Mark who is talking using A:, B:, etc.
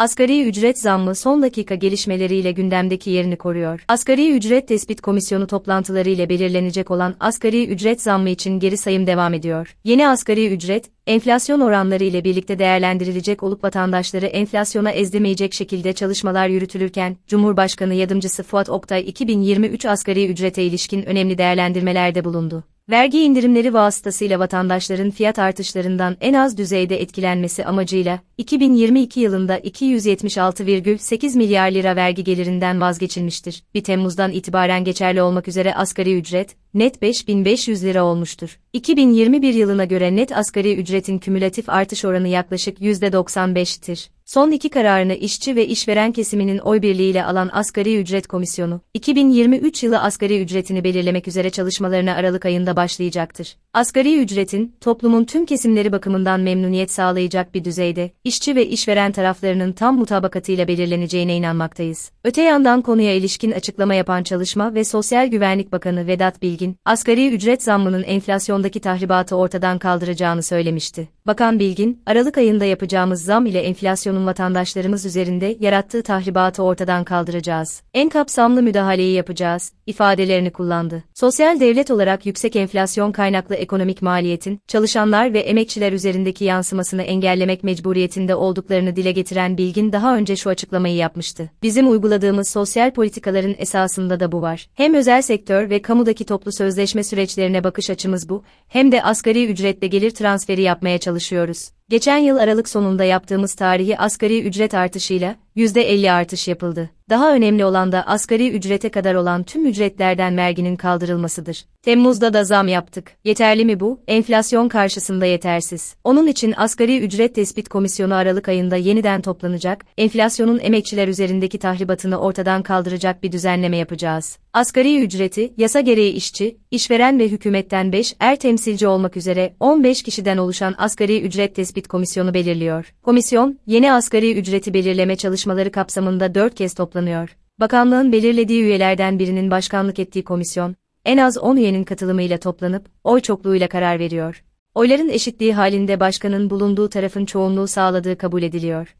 A: Asgari ücret zammı son dakika gelişmeleriyle gündemdeki yerini koruyor. Asgari ücret tespit komisyonu toplantıları ile belirlenecek olan asgari ücret zammı için geri sayım devam ediyor. Yeni asgari ücret, enflasyon oranları ile birlikte değerlendirilecek olup vatandaşları enflasyona ezdirmeyecek şekilde çalışmalar yürütülürken, Cumhurbaşkanı Yardımcısı Fuat Oktay 2023 asgari ücrete ilişkin önemli değerlendirmelerde bulundu vergi indirimleri vasıtasıyla vatandaşların fiyat artışlarından en az düzeyde etkilenmesi amacıyla 2022 yılında 276,8 milyar lira vergi gelirinden vazgeçilmiştir. 1 Temmuz'dan itibaren geçerli olmak üzere asgari ücret net 5500 lira olmuştur. 2021 yılına göre net asgari ücretin kümülatif artış oranı yaklaşık %95'tir. Son iki kararını işçi ve işveren kesiminin oy birliğiyle alan Asgari Ücret Komisyonu, 2023 yılı asgari ücretini belirlemek üzere çalışmalarına Aralık ayında başlayacaktır. Asgari ücretin, toplumun tüm kesimleri bakımından memnuniyet sağlayacak bir düzeyde, işçi ve işveren taraflarının tam mutabakatıyla belirleneceğine inanmaktayız. Öte yandan konuya ilişkin açıklama yapan Çalışma ve Sosyal Güvenlik Bakanı Vedat Bilgin, asgari ücret zammının enflasyondaki tahribatı ortadan kaldıracağını söylemişti. Bakan Bilgin, Aralık ayında yapacağımız zam ile enflasyonun vatandaşlarımız üzerinde yarattığı tahribatı ortadan kaldıracağız. En kapsamlı müdahaleyi yapacağız, ifadelerini kullandı. Sosyal devlet olarak yüksek enflasyon kaynaklı ekonomik maliyetin, çalışanlar ve emekçiler üzerindeki yansımasını engellemek mecburiyetinde olduklarını dile getiren Bilgin daha önce şu açıklamayı yapmıştı. Bizim uyguladığımız sosyal politikaların esasında da bu var. Hem özel sektör ve kamudaki toplu sözleşme süreçlerine bakış açımız bu, hem de asgari ücretle gelir transferi yapmaya çalışıyoruz çalışıyoruz. Geçen yıl Aralık sonunda yaptığımız tarihi asgari ücret artışıyla %50 artış yapıldı. Daha önemli olan da asgari ücrete kadar olan tüm ücretlerden merginin kaldırılmasıdır. Temmuz'da da zam yaptık. Yeterli mi bu? Enflasyon karşısında yetersiz. Onun için asgari ücret tespit komisyonu Aralık ayında yeniden toplanacak, enflasyonun emekçiler üzerindeki tahribatını ortadan kaldıracak bir düzenleme yapacağız. Asgari ücreti, yasa gereği işçi, işveren ve hükümetten 5 er temsilci olmak üzere 15 kişiden oluşan asgari ücret tespit Tespit Komisyonu belirliyor. Komisyon, yeni asgari ücreti belirleme çalışmaları kapsamında 4 kez toplanıyor. Bakanlığın belirlediği üyelerden birinin başkanlık ettiği komisyon, en az 10 üyenin katılımıyla toplanıp oy çokluğuyla karar veriyor. Oyların eşitliği halinde başkanın bulunduğu tarafın çoğunluğu sağladığı kabul ediliyor.